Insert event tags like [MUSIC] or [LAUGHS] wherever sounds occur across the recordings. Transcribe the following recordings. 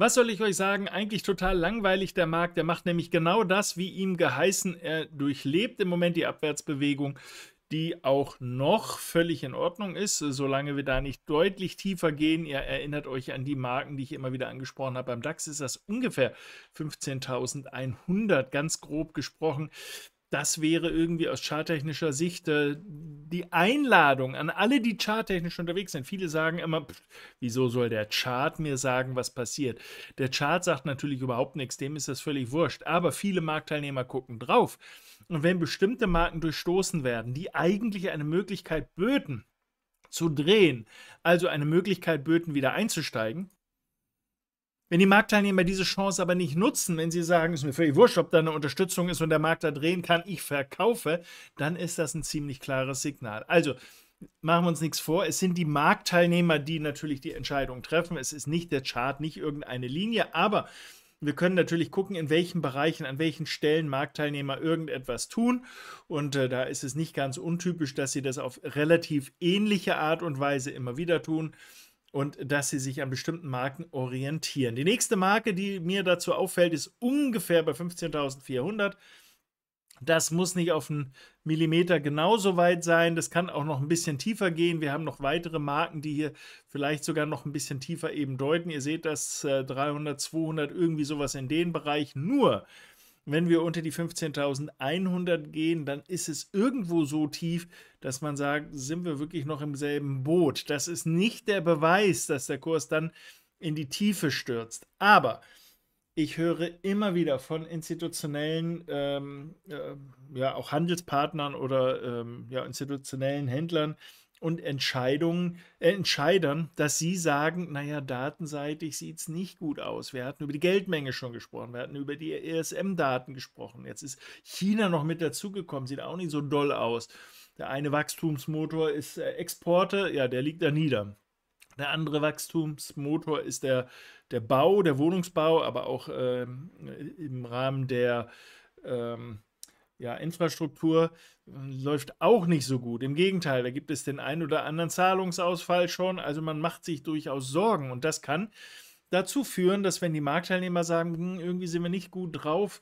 Was soll ich euch sagen? Eigentlich total langweilig der Markt. Der macht nämlich genau das, wie ihm geheißen. Er durchlebt im Moment die Abwärtsbewegung, die auch noch völlig in Ordnung ist, solange wir da nicht deutlich tiefer gehen. Ihr erinnert euch an die Marken, die ich immer wieder angesprochen habe. Beim DAX ist das ungefähr 15.100, ganz grob gesprochen das wäre irgendwie aus charttechnischer Sicht äh, die Einladung an alle, die charttechnisch unterwegs sind. Viele sagen immer, pff, wieso soll der Chart mir sagen, was passiert? Der Chart sagt natürlich überhaupt nichts, dem ist das völlig wurscht. Aber viele Marktteilnehmer gucken drauf. Und wenn bestimmte Marken durchstoßen werden, die eigentlich eine Möglichkeit böten, zu drehen, also eine Möglichkeit böten, wieder einzusteigen, wenn die Marktteilnehmer diese Chance aber nicht nutzen, wenn sie sagen, es ist mir völlig wurscht, ob da eine Unterstützung ist und der Markt da drehen kann, ich verkaufe, dann ist das ein ziemlich klares Signal. Also machen wir uns nichts vor, es sind die Marktteilnehmer, die natürlich die Entscheidung treffen. Es ist nicht der Chart, nicht irgendeine Linie, aber wir können natürlich gucken, in welchen Bereichen, an welchen Stellen Marktteilnehmer irgendetwas tun. Und äh, da ist es nicht ganz untypisch, dass sie das auf relativ ähnliche Art und Weise immer wieder tun und dass sie sich an bestimmten Marken orientieren. Die nächste Marke, die mir dazu auffällt, ist ungefähr bei 15.400. Das muss nicht auf einen Millimeter genauso weit sein. Das kann auch noch ein bisschen tiefer gehen. Wir haben noch weitere Marken, die hier vielleicht sogar noch ein bisschen tiefer eben deuten. Ihr seht das äh, 300, 200, irgendwie sowas in den Bereich. Nur wenn wir unter die 15.100 gehen, dann ist es irgendwo so tief, dass man sagt, sind wir wirklich noch im selben Boot. Das ist nicht der Beweis, dass der Kurs dann in die Tiefe stürzt. Aber ich höre immer wieder von institutionellen, ähm, äh, ja, auch Handelspartnern oder ähm, ja, institutionellen Händlern, und Entscheidungen, äh, Entscheidern, dass sie sagen, naja, datenseitig sieht es nicht gut aus. Wir hatten über die Geldmenge schon gesprochen, wir hatten über die ESM-Daten gesprochen. Jetzt ist China noch mit dazugekommen, sieht auch nicht so doll aus. Der eine Wachstumsmotor ist äh, Exporte, ja, der liegt da nieder. Der andere Wachstumsmotor ist der, der Bau, der Wohnungsbau, aber auch ähm, im Rahmen der ähm, ja, Infrastruktur äh, läuft auch nicht so gut. Im Gegenteil, da gibt es den einen oder anderen Zahlungsausfall schon. Also man macht sich durchaus Sorgen und das kann dazu führen, dass wenn die Marktteilnehmer sagen, hm, irgendwie sind wir nicht gut drauf,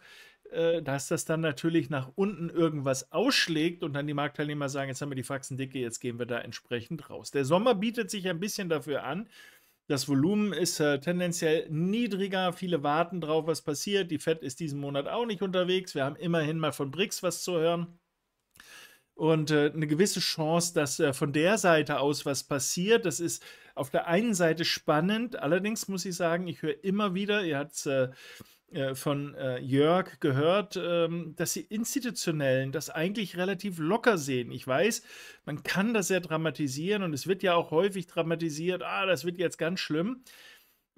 äh, dass das dann natürlich nach unten irgendwas ausschlägt und dann die Marktteilnehmer sagen, jetzt haben wir die Faxen dicke, jetzt gehen wir da entsprechend raus. Der Sommer bietet sich ein bisschen dafür an, das Volumen ist äh, tendenziell niedriger. Viele warten drauf, was passiert. Die FED ist diesen Monat auch nicht unterwegs. Wir haben immerhin mal von BRICS was zu hören und äh, eine gewisse Chance, dass äh, von der Seite aus was passiert. Das ist auf der einen Seite spannend, allerdings muss ich sagen, ich höre immer wieder, ihr habt es äh, äh, von äh, Jörg gehört, ähm, dass die Institutionellen das eigentlich relativ locker sehen. Ich weiß, man kann das sehr dramatisieren und es wird ja auch häufig dramatisiert, ah, das wird jetzt ganz schlimm.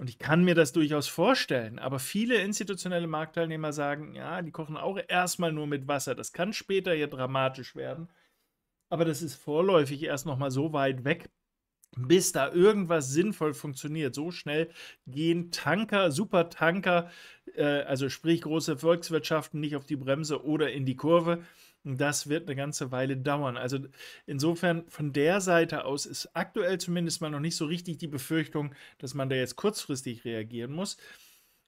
Und ich kann mir das durchaus vorstellen, aber viele institutionelle Marktteilnehmer sagen, ja, die kochen auch erstmal nur mit Wasser. Das kann später ja dramatisch werden. Aber das ist vorläufig erst nochmal so weit weg bis da irgendwas sinnvoll funktioniert. So schnell gehen Tanker, Supertanker, äh, also sprich große Volkswirtschaften nicht auf die Bremse oder in die Kurve. Das wird eine ganze Weile dauern. Also insofern von der Seite aus ist aktuell zumindest mal noch nicht so richtig die Befürchtung, dass man da jetzt kurzfristig reagieren muss.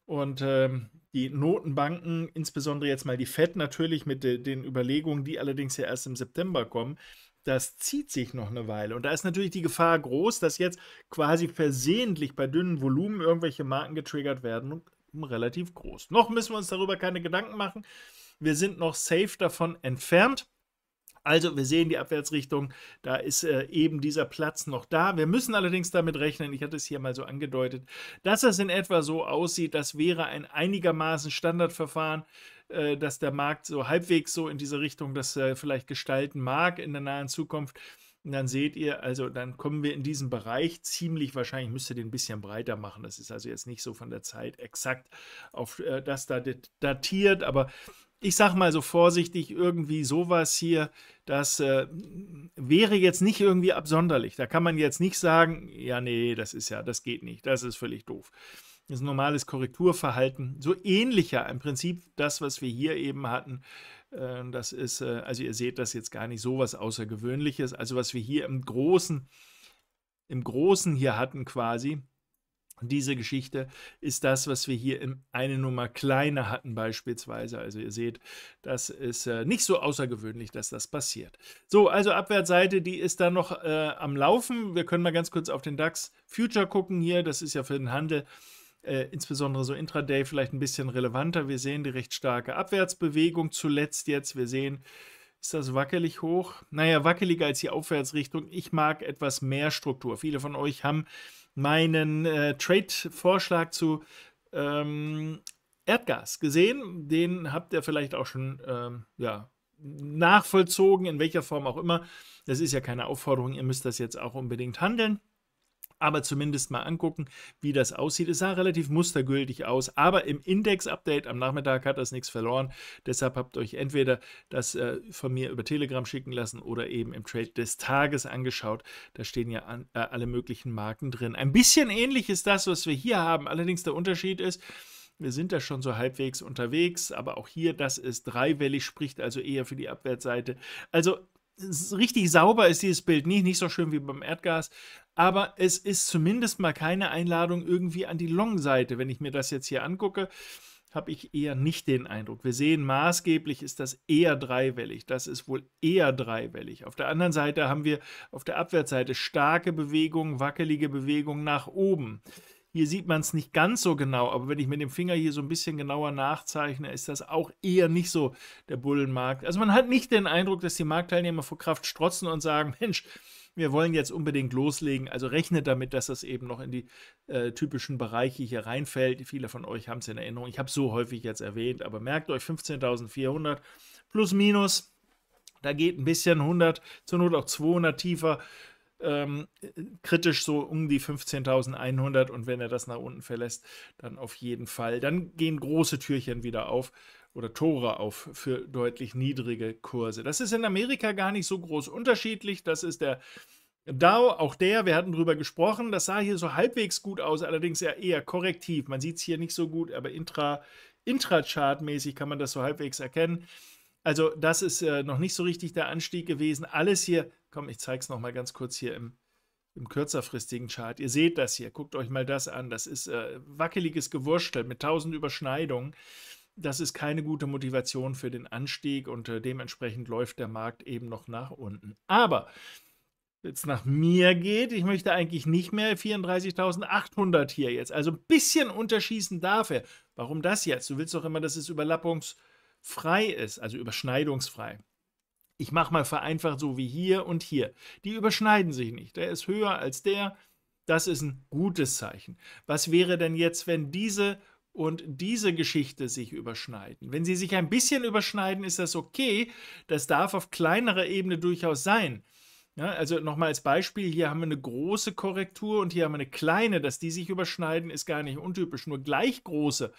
Und ähm, die Notenbanken, insbesondere jetzt mal die Fed natürlich mit de den Überlegungen, die allerdings ja erst im September kommen, das zieht sich noch eine Weile. Und da ist natürlich die Gefahr groß, dass jetzt quasi versehentlich bei dünnen Volumen irgendwelche Marken getriggert werden. Hm, relativ groß. Noch müssen wir uns darüber keine Gedanken machen. Wir sind noch safe davon entfernt. Also wir sehen die Abwärtsrichtung, da ist äh, eben dieser Platz noch da. Wir müssen allerdings damit rechnen, ich hatte es hier mal so angedeutet, dass das in etwa so aussieht, das wäre ein einigermaßen Standardverfahren, äh, dass der Markt so halbwegs so in diese Richtung das äh, vielleicht gestalten mag in der nahen Zukunft. Und dann seht ihr, also dann kommen wir in diesen Bereich ziemlich wahrscheinlich, müsst ihr den ein bisschen breiter machen. Das ist also jetzt nicht so von der Zeit exakt auf äh, das da datiert, aber ich sag mal so vorsichtig, irgendwie sowas hier, das äh, wäre jetzt nicht irgendwie absonderlich. Da kann man jetzt nicht sagen, ja, nee, das ist ja, das geht nicht, das ist völlig doof. Das ist ein normales Korrekturverhalten, so ähnlicher im Prinzip das, was wir hier eben hatten. Äh, das ist, äh, also ihr seht das jetzt gar nicht so was Außergewöhnliches. Also was wir hier im Großen, im Großen hier hatten quasi, diese Geschichte ist das, was wir hier in eine Nummer kleiner hatten beispielsweise. Also ihr seht, das ist äh, nicht so außergewöhnlich, dass das passiert. So, also Abwärtsseite, die ist da noch äh, am Laufen. Wir können mal ganz kurz auf den DAX Future gucken hier. Das ist ja für den Handel äh, insbesondere so Intraday vielleicht ein bisschen relevanter. Wir sehen die recht starke Abwärtsbewegung zuletzt jetzt. Wir sehen, ist das wackelig hoch? Naja, wackeliger als die Aufwärtsrichtung. Ich mag etwas mehr Struktur. Viele von euch haben meinen äh, Trade-Vorschlag zu ähm, Erdgas gesehen. Den habt ihr vielleicht auch schon ähm, ja, nachvollzogen, in welcher Form auch immer. Das ist ja keine Aufforderung, ihr müsst das jetzt auch unbedingt handeln aber zumindest mal angucken, wie das aussieht. Es sah relativ mustergültig aus, aber im Index-Update am Nachmittag hat das nichts verloren. Deshalb habt euch entweder das äh, von mir über Telegram schicken lassen oder eben im Trade des Tages angeschaut. Da stehen ja an, äh, alle möglichen Marken drin. Ein bisschen ähnlich ist das, was wir hier haben. Allerdings der Unterschied ist, wir sind da schon so halbwegs unterwegs, aber auch hier, das ist dreiwellig, spricht also eher für die Abwärtsseite. Also richtig sauber ist dieses Bild nicht, nicht so schön wie beim Erdgas, aber es ist zumindest mal keine Einladung irgendwie an die Long-Seite. Wenn ich mir das jetzt hier angucke, habe ich eher nicht den Eindruck. Wir sehen, maßgeblich ist das eher dreiwellig. Das ist wohl eher dreiwellig. Auf der anderen Seite haben wir auf der Abwärtsseite starke Bewegungen, wackelige Bewegungen nach oben. Hier sieht man es nicht ganz so genau, aber wenn ich mit dem Finger hier so ein bisschen genauer nachzeichne, ist das auch eher nicht so der Bullenmarkt. Also man hat nicht den Eindruck, dass die Marktteilnehmer vor Kraft strotzen und sagen, [LAUGHS] Mensch, wir wollen jetzt unbedingt loslegen. Also rechnet damit, dass das eben noch in die äh, typischen Bereiche hier reinfällt. Viele von euch haben es in Erinnerung. Ich habe es so häufig jetzt erwähnt, aber merkt euch 15.400 plus minus. Da geht ein bisschen 100, zur Not auch 200 tiefer ähm, kritisch so um die 15.100 und wenn er das nach unten verlässt, dann auf jeden Fall. Dann gehen große Türchen wieder auf oder Tore auf für deutlich niedrige Kurse. Das ist in Amerika gar nicht so groß unterschiedlich. Das ist der DAO, auch der, wir hatten drüber gesprochen, das sah hier so halbwegs gut aus, allerdings ja eher korrektiv. Man sieht es hier nicht so gut, aber intra, intra-chart-mäßig kann man das so halbwegs erkennen. Also das ist äh, noch nicht so richtig der Anstieg gewesen. Alles hier, komm, ich zeige es nochmal ganz kurz hier im, im kürzerfristigen Chart. Ihr seht das hier, guckt euch mal das an. Das ist äh, wackeliges Gewurstel mit tausend Überschneidungen. Das ist keine gute Motivation für den Anstieg und äh, dementsprechend läuft der Markt eben noch nach unten. Aber jetzt nach mir geht, ich möchte eigentlich nicht mehr 34.800 hier jetzt. Also ein bisschen unterschießen dafür. Warum das jetzt? Du willst doch immer, dass es Überlappungs- frei ist, also überschneidungsfrei. Ich mache mal vereinfacht so wie hier und hier. Die überschneiden sich nicht. Der ist höher als der. Das ist ein gutes Zeichen. Was wäre denn jetzt, wenn diese und diese Geschichte sich überschneiden? Wenn sie sich ein bisschen überschneiden, ist das okay. Das darf auf kleinerer Ebene durchaus sein. Ja, ne? also nochmal als Beispiel, hier haben wir eine große Korrektur und hier haben wir eine kleine, dass die sich überschneiden, ist gar nicht untypisch. Nur gleich große,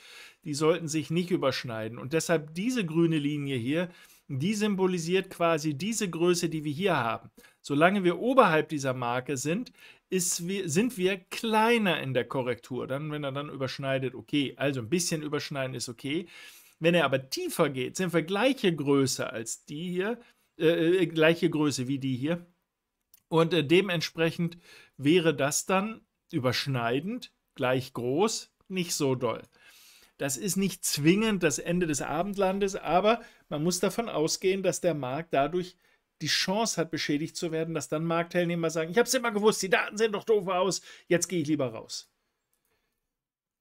die sollten sich nicht überschneiden. Und deshalb diese grüne Linie hier, die symbolisiert quasi diese Größe, die wir hier haben. Solange wir oberhalb dieser Marke sind, ist, sind wir kleiner in der Korrektur. Dann, wenn er dann überschneidet, okay, also ein bisschen überschneiden ist okay. Wenn er aber tiefer geht, sind wir gleiche Größe als die hier, äh, äh gleiche Größe wie die hier und äh, dementsprechend wäre das dann überschneidend, gleich groß, nicht so doll. Das ist nicht zwingend das Ende des Abendlandes, aber man muss davon ausgehen, dass der Markt dadurch die Chance hat, beschädigt zu werden, dass dann Marktteilnehmer sagen, ich habe es immer gewusst, die Daten sehen doch doof aus, jetzt gehe ich lieber raus.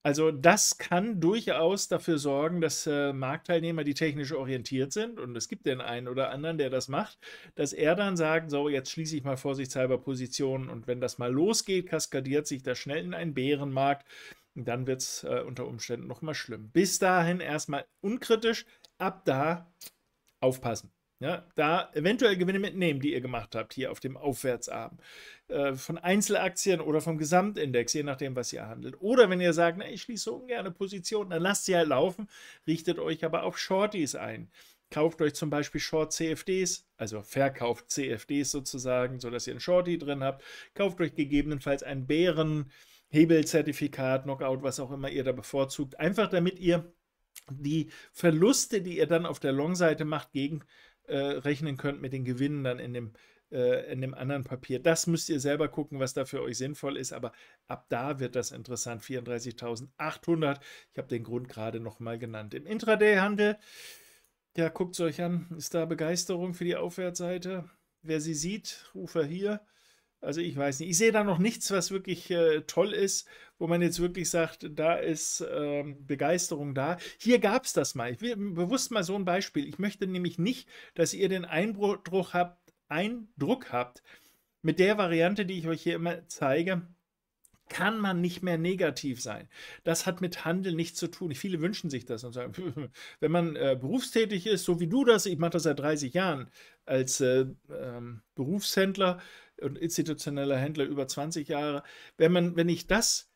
Also das kann durchaus dafür sorgen, dass äh, Marktteilnehmer, die technisch orientiert sind, und es gibt den einen oder anderen, der das macht, dass er dann sagt, so, jetzt schließe ich mal vorsichtshalber Positionen und wenn das mal losgeht, kaskadiert sich das schnell in einen Bärenmarkt. dann wird es äh, unter Umständen nochmal schlimm. Bis dahin erstmal unkritisch, ab da aufpassen. Ja, da eventuell Gewinne mitnehmen, die ihr gemacht habt hier auf dem Aufwärtsarm. Äh, von Einzelaktien oder vom Gesamtindex, je nachdem, was ihr handelt. Oder wenn ihr sagt, na, ich schließe so ungern Positionen, dann lasst sie halt laufen, richtet euch aber auf Shorties ein. Kauft euch zum Beispiel Short CFDs, also verkauft CFDs sozusagen, sodass ihr einen Shorty drin habt. Kauft euch gegebenenfalls ein Bären, Hebelzertifikat, Knockout, was auch immer ihr da bevorzugt. Einfach damit ihr die Verluste, die ihr dann auf der Long-Seite macht, gegen äh, rechnen könnt mit den Gewinnen dann in dem, äh, in dem anderen Papier. Das müsst ihr selber gucken, was da für euch sinnvoll ist, aber ab da wird das interessant. 34.800, ich habe den Grund gerade nochmal genannt. Im Intraday-Handel, ja, guckt es euch an, ist da Begeisterung für die Aufwärtsseite? Wer sie sieht, rufe hier. Also ich weiß nicht, ich sehe da noch nichts, was wirklich äh, toll ist, wo man jetzt wirklich sagt, da ist äh, Begeisterung da. Hier gab es das mal. Ich will bewusst mal so ein Beispiel. Ich möchte nämlich nicht, dass ihr den Eindruck habt, Eindruck habt, mit der Variante, die ich euch hier immer zeige, kann man nicht mehr negativ sein. Das hat mit Handel nichts zu tun. Viele wünschen sich das und sagen, [LAUGHS] wenn man äh, berufstätig ist, so wie du das, ich mache das seit 30 Jahren als äh, ähm, Berufshändler, und institutioneller Händler über 20 Jahre. Wenn man, wenn ich das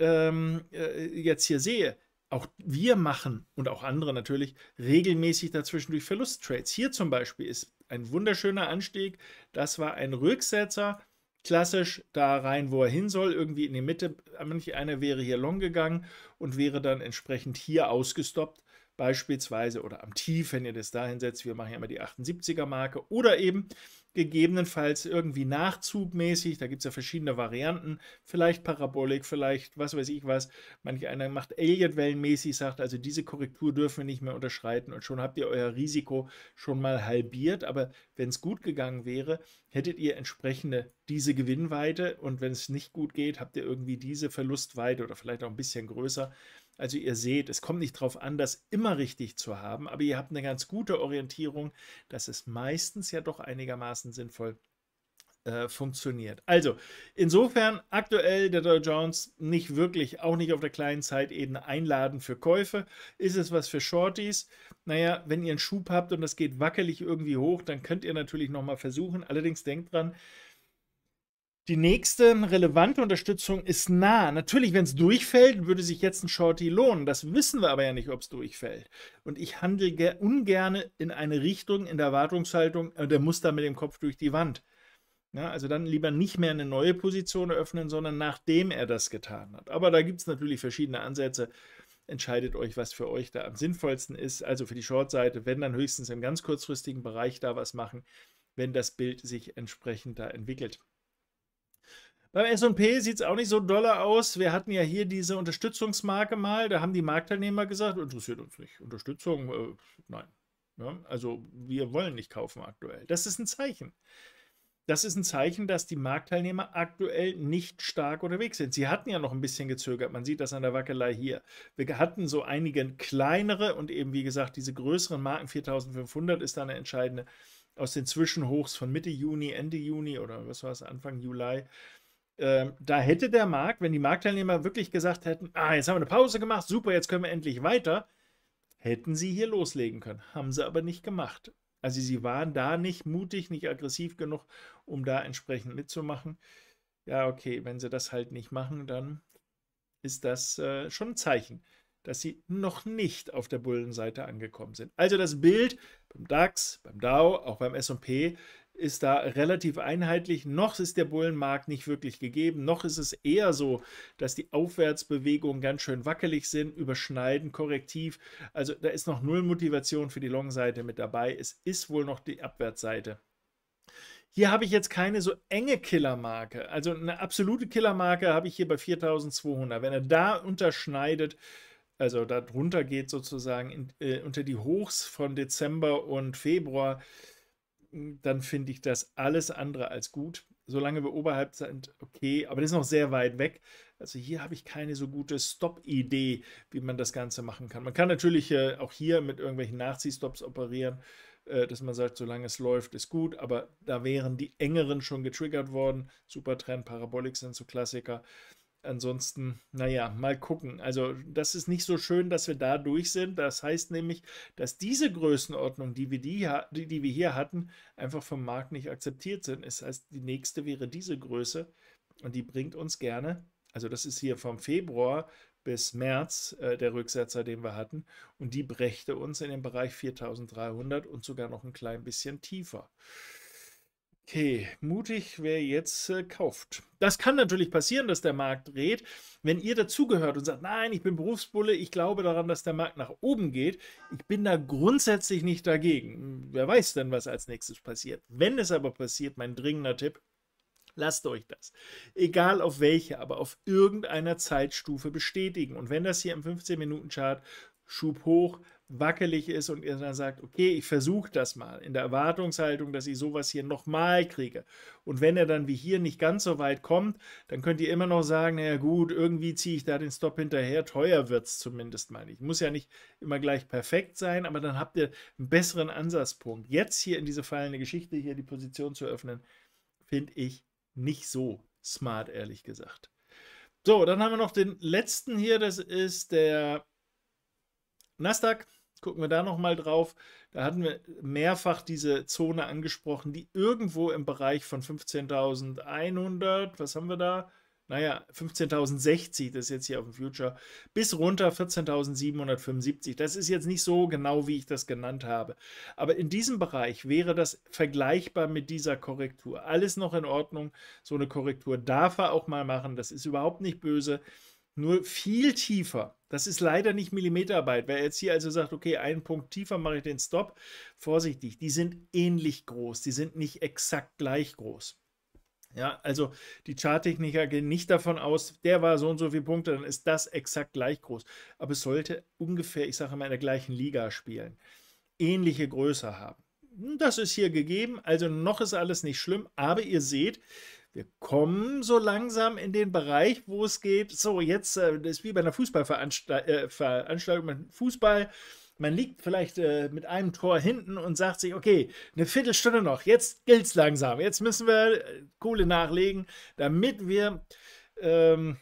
ähm, äh, jetzt hier sehe, auch wir machen und auch andere natürlich regelmäßig dazwischen durch Verlusttrades. Hier zum Beispiel ist ein wunderschöner Anstieg. Das war ein Rücksetzer, klassisch da rein, wo er hin soll, irgendwie in die Mitte. Manch einer wäre hier long gegangen und wäre dann entsprechend hier ausgestoppt beispielsweise oder am Tief, wenn ihr das dahin setzt, wir machen ja immer die 78er Marke oder eben gegebenenfalls irgendwie nachzugmäßig, da gibt es ja verschiedene Varianten, vielleicht Parabolik, vielleicht was weiß ich was, manch einer macht Elliott-Wellenmäßig, sagt also diese Korrektur dürfen wir nicht mehr unterschreiten und schon habt ihr euer Risiko schon mal halbiert, aber wenn es gut gegangen wäre, hättet ihr entsprechende diese Gewinnweite und wenn es nicht gut geht, habt ihr irgendwie diese Verlustweite oder vielleicht auch ein bisschen größer, also ihr seht, es kommt nicht darauf an, das immer richtig zu haben, aber ihr habt eine ganz gute Orientierung, dass es meistens ja doch einigermaßen sinnvoll äh, funktioniert. Also insofern aktuell der Dow Jones nicht wirklich, auch nicht auf der kleinen Zeitebene einladen für Käufe. Ist es was für Shorties? Naja, wenn ihr einen Schub habt und das geht wackelig irgendwie hoch, dann könnt ihr natürlich nochmal versuchen. Allerdings denkt dran, die nächste relevante Unterstützung ist nah. Natürlich, wenn es durchfällt, würde sich jetzt ein Shorty lohnen. Das wissen wir aber ja nicht, ob es durchfällt. Und ich handle ungern in eine Richtung, in der Erwartungshaltung, äh, der muss da mit dem Kopf durch die Wand. Ja, also dann lieber nicht mehr eine neue Position eröffnen, sondern nachdem er das getan hat. Aber da gibt es natürlich verschiedene Ansätze. Entscheidet euch, was für euch da am sinnvollsten ist. Also für die Short-Seite, wenn dann höchstens im ganz kurzfristigen Bereich da was machen, wenn das Bild sich entsprechend da entwickelt. Beim SP sieht es auch nicht so doller aus. Wir hatten ja hier diese Unterstützungsmarke mal. Da haben die Marktteilnehmer gesagt, interessiert uns nicht. Unterstützung, äh, nein. Ja, also wir wollen nicht kaufen aktuell. Das ist ein Zeichen. Das ist ein Zeichen, dass die Marktteilnehmer aktuell nicht stark unterwegs sind. Sie hatten ja noch ein bisschen gezögert. Man sieht das an der Wackelei hier. Wir hatten so einige kleinere und eben, wie gesagt, diese größeren Marken. 4500 ist da eine entscheidende aus den Zwischenhochs von Mitte Juni, Ende Juni oder was war es, Anfang Juli ähm, da hätte der Markt, wenn die Marktteilnehmer wirklich gesagt hätten, ah, jetzt haben wir eine Pause gemacht, super, jetzt können wir endlich weiter, hätten sie hier loslegen können. Haben sie aber nicht gemacht. Also sie waren da nicht mutig, nicht aggressiv genug, um da entsprechend mitzumachen. Ja, okay, wenn sie das halt nicht machen, dann ist das äh, schon ein Zeichen, dass sie noch nicht auf der Bullenseite angekommen sind. Also das Bild beim DAX, beim DAO, auch beim SP ist da relativ einheitlich. Noch ist der Bullenmarkt nicht wirklich gegeben. Noch ist es eher so, dass die Aufwärtsbewegungen ganz schön wackelig sind, überschneiden, korrektiv. Also da ist noch null Motivation für die Long-Seite mit dabei. Es ist wohl noch die Abwärtsseite. Hier habe ich jetzt keine so enge Killermarke. Also eine absolute Killermarke habe ich hier bei 4200. Wenn er da unterschneidet, also da drunter geht sozusagen in, äh, unter die Hochs von Dezember und Februar, dann finde ich das alles andere als gut. Solange wir oberhalb sind, okay, aber das ist noch sehr weit weg. Also hier habe ich keine so gute Stop-Idee, wie man das Ganze machen kann. Man kann natürlich äh, auch hier mit irgendwelchen Nachziehstops operieren, äh, dass man sagt, solange es läuft, ist gut, aber da wären die engeren schon getriggert worden. Supertrend, Parabolik sind so Klassiker ansonsten, naja, mal gucken. Also das ist nicht so schön, dass wir da durch sind. Das heißt nämlich, dass diese Größenordnung, die wir, die, die, die wir hier hatten, einfach vom Markt nicht akzeptiert sind. Das heißt, die nächste wäre diese Größe und die bringt uns gerne, also das ist hier vom Februar bis März äh, der Rücksetzer, den wir hatten und die brächte uns in den Bereich 4300 und sogar noch ein klein bisschen tiefer. Okay, mutig, wer jetzt äh, kauft. Das kann natürlich passieren, dass der Markt dreht. Wenn ihr dazugehört und sagt, nein, ich bin Berufsbulle, ich glaube daran, dass der Markt nach oben geht, ich bin da grundsätzlich nicht dagegen. Wer weiß denn, was als nächstes passiert. Wenn es aber passiert, mein dringender Tipp, Lasst euch das. Egal auf welche, aber auf irgendeiner Zeitstufe bestätigen. Und wenn das hier im 15-Minuten-Chart Schub hoch, wackelig ist und ihr dann sagt, okay, ich versuche das mal in der Erwartungshaltung, dass ich sowas hier nochmal kriege. Und wenn er dann wie hier nicht ganz so weit kommt, dann könnt ihr immer noch sagen, naja gut, irgendwie ziehe ich da den Stop hinterher, teuer wird es zumindest mal nicht. Muss ja nicht immer gleich perfekt sein, aber dann habt ihr einen besseren Ansatzpunkt. Jetzt hier in diese fallende Geschichte hier die Position zu öffnen, finde ich nicht so smart, ehrlich gesagt. So, dann haben wir noch den letzten hier, das ist der Nasdaq gucken wir da nochmal drauf. Da hatten wir mehrfach diese Zone angesprochen, die irgendwo im Bereich von 15.100, was haben wir da? Naja, 15.060, das ist jetzt hier auf dem Future, bis runter 14.775. Das ist jetzt nicht so genau, wie ich das genannt habe. Aber in diesem Bereich wäre das vergleichbar mit dieser Korrektur. Alles noch in Ordnung. So eine Korrektur darf er auch mal machen. Das ist überhaupt nicht böse nur viel tiefer. Das ist leider nicht Millimeterarbeit. Wer jetzt hier also sagt, okay, einen Punkt tiefer mache ich den Stop, vorsichtig, die sind ähnlich groß, die sind nicht exakt gleich groß. Ja, also die Charttechniker gehen nicht davon aus, der war so und so viele Punkte, dann ist das exakt gleich groß. Aber es sollte ungefähr, ich sage mal, in der gleichen Liga spielen, ähnliche Größe haben. Das ist hier gegeben, also noch ist alles nicht schlimm, aber ihr seht, wir kommen so langsam in den Bereich, wo es geht, so jetzt, äh, das ist wie bei einer Fußballveranstaltung, äh, Fußball, man liegt vielleicht äh, mit einem Tor hinten und sagt sich, okay, eine Viertelstunde noch, jetzt gilt es langsam, jetzt müssen wir äh, Kohle nachlegen, damit wir ähm,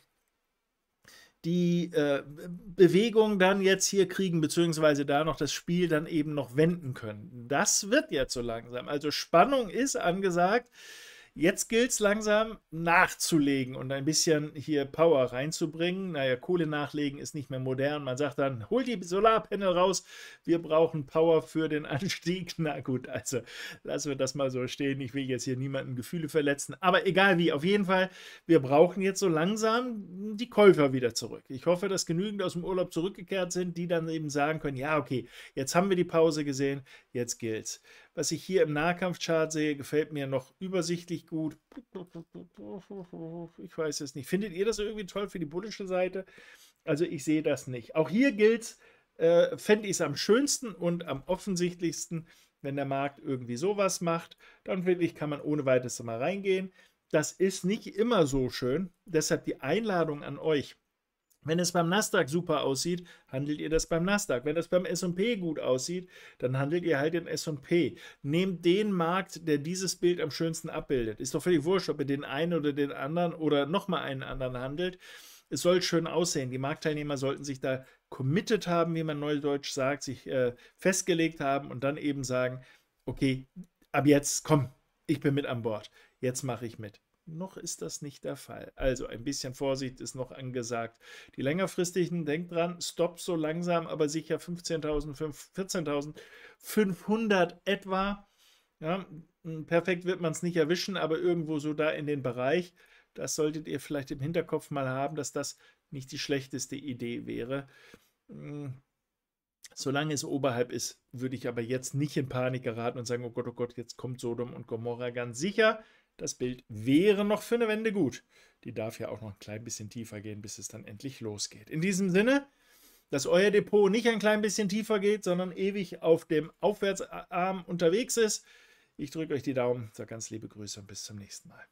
die äh, Bewegung dann jetzt hier kriegen, beziehungsweise da noch das Spiel dann eben noch wenden können. Das wird jetzt so langsam. Also Spannung ist angesagt. Jetzt gilt es langsam nachzulegen und ein bisschen hier Power reinzubringen. Naja, Kohle nachlegen ist nicht mehr modern. Man sagt dann, hol die Solarpanel raus, wir brauchen Power für den [LAUGHS] Anstieg. Na gut, also lassen wir das mal so stehen. Ich will jetzt hier niemanden Gefühle verletzen. Aber egal wie, auf jeden Fall, wir brauchen jetzt so langsam die Käufer wieder zurück. Ich hoffe, dass genügend aus dem Urlaub zurückgekehrt sind, die dann eben sagen können, ja, okay, jetzt haben wir die Pause gesehen, jetzt gilt's. Was ich hier im Nahkampfchart sehe, gefällt mir noch übersichtlich gut. Ich weiß es nicht. Findet ihr das irgendwie toll für die bullische Seite? Also ich sehe das nicht. Auch hier gilt, äh, fände ich es am schönsten und am offensichtlichsten, wenn der Markt irgendwie sowas macht. Dann wirklich kann man ohne weiteres mal reingehen. Das ist nicht immer so schön. Deshalb die Einladung an euch. Wenn es beim Nasdaq super aussieht, handelt ihr das beim Nasdaq. Wenn es beim S&P gut aussieht, dann handelt ihr halt den S&P. Nehmt den Markt, der dieses Bild am schönsten abbildet. Ist doch völlig wurscht, ob ihr den einen oder den anderen oder nochmal einen anderen handelt. Es soll schön aussehen. Die Marktteilnehmer sollten sich da committed haben, wie man neudeutsch sagt, sich äh, festgelegt haben und dann eben sagen, okay, ab jetzt, komm, ich bin mit an Bord. Jetzt mache ich mit. Noch ist das nicht der Fall. Also ein bisschen Vorsicht ist noch angesagt. Die längerfristigen, denkt dran, stoppt so langsam, aber sicher 15.000, 14.500 etwa. Ja, hm, perfekt wird man es nicht erwischen, aber irgendwo so da in den Bereich. Das solltet ihr vielleicht im Hinterkopf mal haben, dass das nicht die schlechteste Idee wäre. Hm. Solange es oberhalb ist, würde ich aber jetzt nicht in Panik geraten und sagen, oh Gott, oh Gott, jetzt kommt Sodom und Gomorra ganz sicher. Das Bild wäre noch für eine Wende gut. Die darf ja auch noch ein klein bisschen tiefer gehen, bis es dann endlich losgeht. In diesem Sinne, dass euer Depot nicht ein klein bisschen tiefer geht, sondern ewig auf dem Aufwärtsarm unterwegs ist. Ich drücke euch die Daumen, sage ganz liebe Grüße und bis zum nächsten Mal.